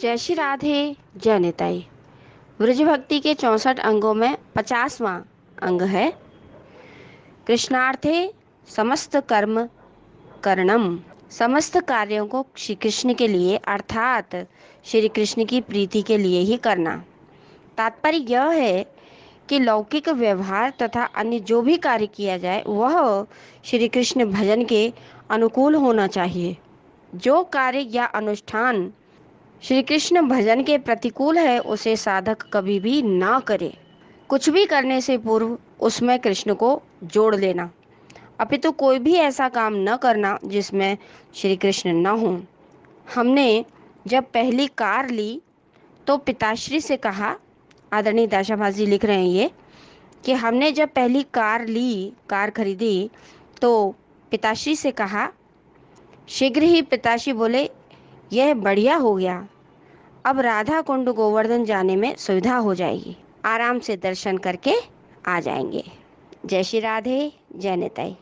जय श्री राधे जय नेताई ब्रज भक्ति के चौंसठ अंगों में पचासवा अंग है कृष्णार्थे समस्त कर्म करणम समस्त कार्यों को श्री कृष्ण के लिए अर्थात श्री कृष्ण की प्रीति के लिए ही करना तात्पर्य यह है कि लौकिक व्यवहार तथा अन्य जो भी कार्य किया जाए वह श्री कृष्ण भजन के अनुकूल होना चाहिए जो कार्य या अनुष्ठान श्री कृष्ण भजन के प्रतिकूल है उसे साधक कभी भी ना करे कुछ भी करने से पूर्व उसमें कृष्ण को जोड़ लेना अपितु तो कोई भी ऐसा काम न करना जिसमें श्री कृष्ण न हो हमने जब पहली कार ली तो पिताश्री से कहा आदरणीय दाशाभा जी लिख रहे हैं ये कि हमने जब पहली कार ली कार खरीदी तो पिताश्री से कहा शीघ्र ही पिताश्री बोले यह बढ़िया हो गया अब राधा कुंड गोवर्धन जाने में सुविधा हो जाएगी आराम से दर्शन करके आ जाएंगे जय श्री राधे जय नेताई